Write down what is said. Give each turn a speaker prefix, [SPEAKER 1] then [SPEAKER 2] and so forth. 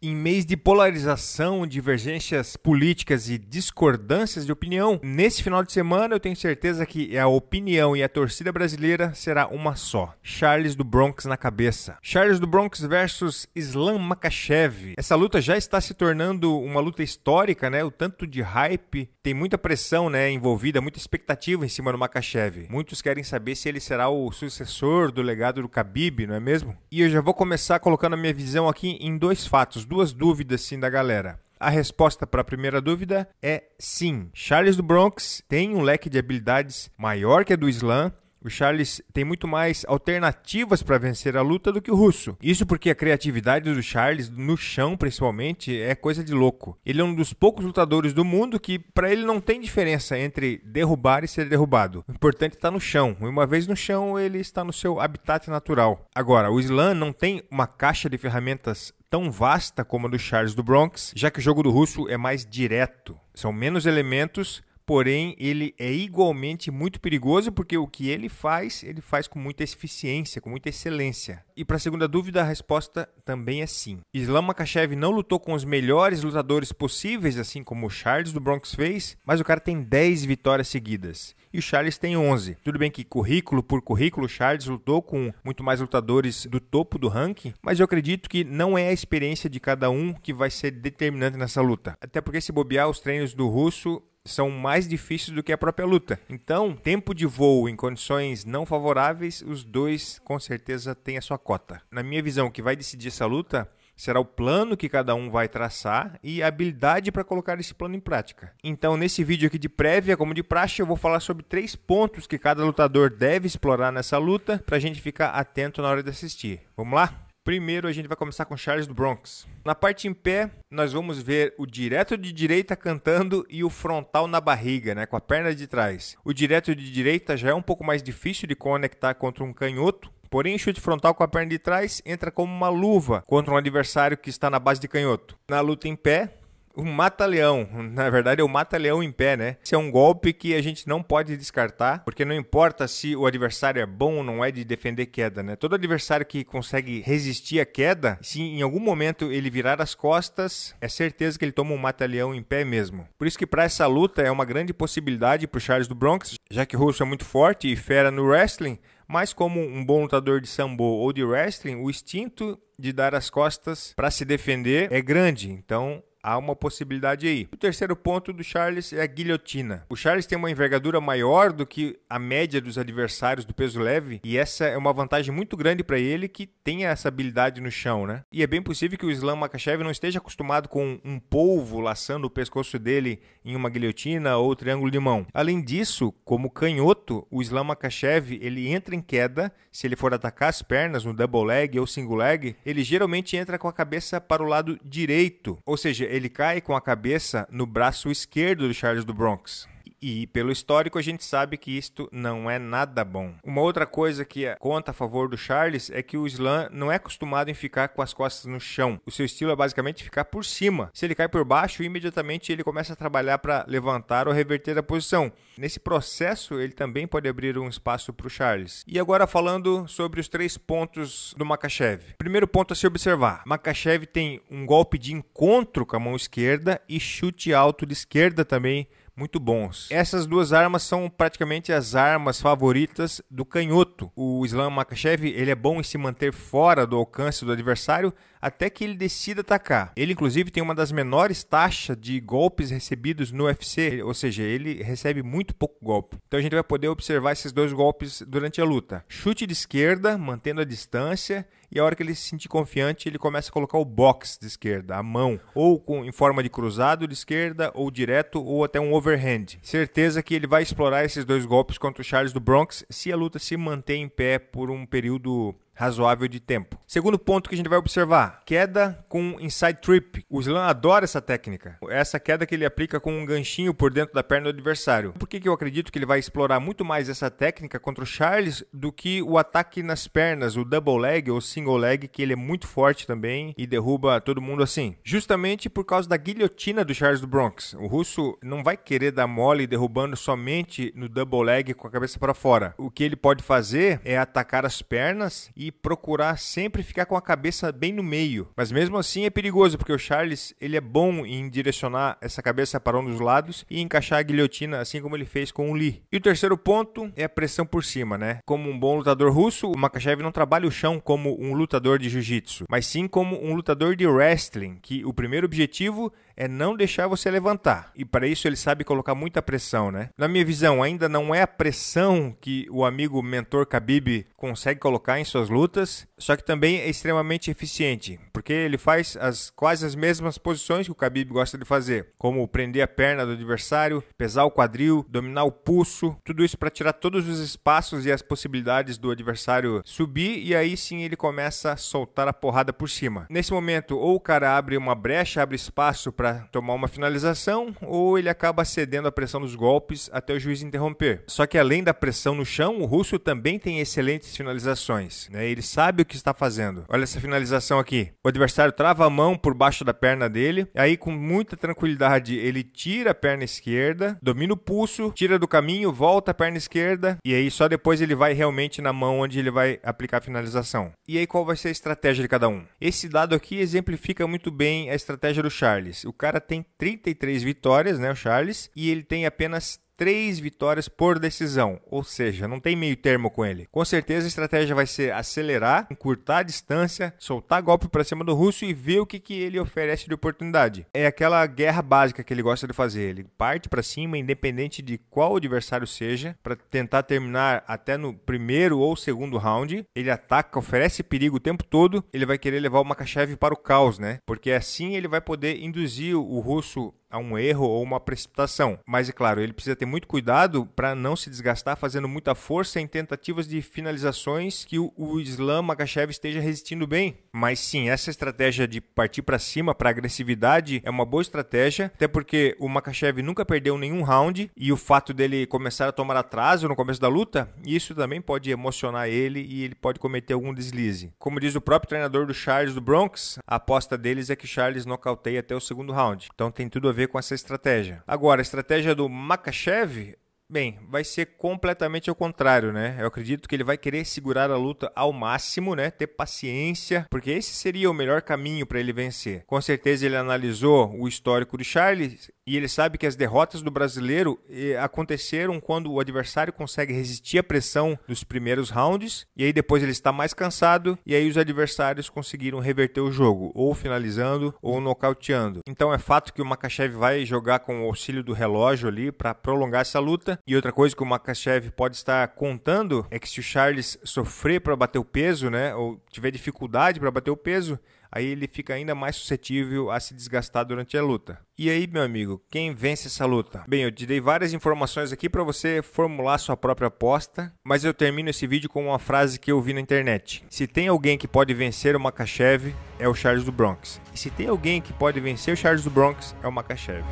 [SPEAKER 1] Em mês de polarização, divergências políticas e discordâncias de opinião, nesse final de semana eu tenho certeza que a opinião e a torcida brasileira será uma só. Charles do Bronx na cabeça. Charles do Bronx versus Islam Makachev. Essa luta já está se tornando uma luta histórica, né? O tanto de hype, tem muita pressão, né, envolvida, muita expectativa em cima do Makachev. Muitos querem saber se ele será o sucessor do legado do Khabib, não é mesmo? E eu já vou começar colocando a minha visão aqui em dois fatos duas dúvidas sim da galera. A resposta para a primeira dúvida é sim. Charles do Bronx tem um leque de habilidades maior que a do Slam. O Charles tem muito mais alternativas para vencer a luta do que o russo. Isso porque a criatividade do Charles, no chão principalmente, é coisa de louco. Ele é um dos poucos lutadores do mundo que, para ele, não tem diferença entre derrubar e ser derrubado. O importante está é no chão. E uma vez no chão, ele está no seu habitat natural. Agora, o Slam não tem uma caixa de ferramentas tão vasta como a do Charles do Bronx, já que o jogo do russo é mais direto. São menos elementos porém ele é igualmente muito perigoso porque o que ele faz, ele faz com muita eficiência, com muita excelência. E para a segunda dúvida, a resposta também é sim. Islam Makhachev não lutou com os melhores lutadores possíveis, assim como o Charles do Bronx fez, mas o cara tem 10 vitórias seguidas e o Charles tem 11. Tudo bem que currículo por currículo, o Charles lutou com muito mais lutadores do topo do ranking, mas eu acredito que não é a experiência de cada um que vai ser determinante nessa luta. Até porque se bobear os treinos do russo são mais difíceis do que a própria luta. Então, tempo de voo em condições não favoráveis, os dois com certeza têm a sua cota. Na minha visão, o que vai decidir essa luta será o plano que cada um vai traçar e a habilidade para colocar esse plano em prática. Então, nesse vídeo aqui de prévia, como de praxe, eu vou falar sobre três pontos que cada lutador deve explorar nessa luta para a gente ficar atento na hora de assistir. Vamos lá? Primeiro a gente vai começar com Charles do Bronx. Na parte em pé, nós vamos ver o direto de direita cantando e o frontal na barriga, né, com a perna de trás. O direto de direita já é um pouco mais difícil de conectar contra um canhoto, Porém, o chute frontal com a perna de trás entra como uma luva contra um adversário que está na base de canhoto. Na luta em pé, o mata-leão. Na verdade, é o mata-leão em pé, né? Esse é um golpe que a gente não pode descartar, porque não importa se o adversário é bom ou não é de defender queda, né? Todo adversário que consegue resistir à queda, se em algum momento ele virar as costas, é certeza que ele toma um mata-leão em pé mesmo. Por isso que para essa luta é uma grande possibilidade pro Charles do Bronx, já que o Russo é muito forte e fera no wrestling, mas como um bom lutador de sambo ou de wrestling, o instinto de dar as costas para se defender é grande. Então, há uma possibilidade aí. O terceiro ponto do Charles é a guilhotina. O Charles tem uma envergadura maior do que a média dos adversários do peso leve e essa é uma vantagem muito grande para ele que tem essa habilidade no chão, né? E é bem possível que o Islam Makachev não esteja acostumado com um polvo laçando o pescoço dele em uma guilhotina ou triângulo de mão. Além disso, como canhoto, o Islam Makachev ele entra em queda se ele for atacar as pernas no double leg ou single leg, ele geralmente entra com a cabeça para o lado direito, ou seja, ele cai com a cabeça no braço esquerdo do Charles do Bronx e pelo histórico a gente sabe que isto não é nada bom. Uma outra coisa que é conta a favor do Charles é que o Slam não é acostumado em ficar com as costas no chão. O seu estilo é basicamente ficar por cima. Se ele cai por baixo, imediatamente ele começa a trabalhar para levantar ou reverter a posição. Nesse processo, ele também pode abrir um espaço para o Charles. E agora falando sobre os três pontos do Makachev. Primeiro ponto a se observar: Makachev tem um golpe de encontro com a mão esquerda e chute alto de esquerda também muito bons. Essas duas armas são praticamente as armas favoritas do canhoto. O Islam Makachev ele é bom em se manter fora do alcance do adversário até que ele decida atacar. Ele inclusive tem uma das menores taxas de golpes recebidos no UFC, ou seja, ele recebe muito pouco golpe. Então a gente vai poder observar esses dois golpes durante a luta. Chute de esquerda, mantendo a distância e a hora que ele se sentir confiante, ele começa a colocar o box de esquerda, a mão, ou com, em forma de cruzado de esquerda, ou direto, ou até um overhand. Certeza que ele vai explorar esses dois golpes contra o Charles do Bronx se a luta se manter em pé por um período razoável de tempo. Segundo ponto que a gente vai observar: queda com inside trip. O Slam adora essa técnica, essa queda que ele aplica com um ganchinho por dentro da perna do adversário. Por que, que eu acredito que ele vai explorar muito mais essa técnica contra o Charles do que o ataque nas pernas, o double leg ou single leg, que ele é muito forte também e derruba todo mundo assim? Justamente por causa da guilhotina do Charles do Bronx. O russo não vai querer dar mole derrubando somente no double leg com a cabeça para fora. O que ele pode fazer é atacar as pernas e procurar sempre ficar com a cabeça bem no meio. Mas mesmo assim é perigoso, porque o Charles ele é bom em direcionar essa cabeça para um dos lados e encaixar a guilhotina, assim como ele fez com o Lee. E o terceiro ponto é a pressão por cima, né? Como um bom lutador russo, o Makachev não trabalha o chão como um lutador de jiu-jitsu, mas sim como um lutador de wrestling, que o primeiro objetivo é não deixar você levantar. E para isso ele sabe colocar muita pressão, né? Na minha visão, ainda não é a pressão que o amigo mentor Khabib consegue colocar em suas lutas, só que também é extremamente eficiente, porque ele faz as quase as mesmas posições que o Khabib gosta de fazer, como prender a perna do adversário, pesar o quadril, dominar o pulso, tudo isso para tirar todos os espaços e as possibilidades do adversário subir e aí sim ele começa a soltar a porrada por cima. Nesse momento, ou o cara abre uma brecha, abre espaço para para tomar uma finalização ou ele acaba cedendo à pressão dos golpes até o juiz interromper. Só que além da pressão no chão, o russo também tem excelentes finalizações. Né? Ele sabe o que está fazendo. Olha essa finalização aqui. O adversário trava a mão por baixo da perna dele, aí com muita tranquilidade ele tira a perna esquerda, domina o pulso, tira do caminho, volta a perna esquerda e aí só depois ele vai realmente na mão onde ele vai aplicar a finalização. E aí qual vai ser a estratégia de cada um? Esse dado aqui exemplifica muito bem a estratégia do Charles. O cara tem 33 vitórias, né, o Charles, e ele tem apenas três vitórias por decisão, ou seja, não tem meio termo com ele. Com certeza a estratégia vai ser acelerar, encurtar a distância, soltar golpe para cima do russo e ver o que, que ele oferece de oportunidade. É aquela guerra básica que ele gosta de fazer, ele parte para cima independente de qual adversário seja, para tentar terminar até no primeiro ou segundo round. Ele ataca, oferece perigo o tempo todo, ele vai querer levar o Makachev para o caos, né? Porque assim ele vai poder induzir o russo a um erro ou uma precipitação. Mas é claro, ele precisa ter muito cuidado para não se desgastar fazendo muita força em tentativas de finalizações que o, o Islam Makachev esteja resistindo bem. Mas sim, essa estratégia de partir para cima, para agressividade, é uma boa estratégia, até porque o Makachev nunca perdeu nenhum round e o fato dele começar a tomar atraso no começo da luta, isso também pode emocionar ele e ele pode cometer algum deslize. Como diz o próprio treinador do Charles do Bronx, a aposta deles é que Charles nocauteie até o segundo round. Então tem tudo a ver ver com essa estratégia. Agora, a estratégia do Makachev Bem, vai ser completamente ao contrário, né? Eu acredito que ele vai querer segurar a luta ao máximo, né? Ter paciência, porque esse seria o melhor caminho para ele vencer. Com certeza ele analisou o histórico do Charles e ele sabe que as derrotas do brasileiro eh, aconteceram quando o adversário consegue resistir à pressão dos primeiros rounds, e aí depois ele está mais cansado, e aí os adversários conseguiram reverter o jogo, ou finalizando ou nocauteando. Então é fato que o Makachev vai jogar com o auxílio do relógio ali para prolongar essa luta. E outra coisa que o Makachev pode estar contando é que se o Charles sofrer para bater o peso, né, ou tiver dificuldade para bater o peso, aí ele fica ainda mais suscetível a se desgastar durante a luta. E aí, meu amigo, quem vence essa luta? Bem, eu te dei várias informações aqui para você formular sua própria aposta, mas eu termino esse vídeo com uma frase que eu vi na internet. Se tem alguém que pode vencer o Makachev, é o Charles do Bronx. E se tem alguém que pode vencer o Charles do Bronx, é o Makachev.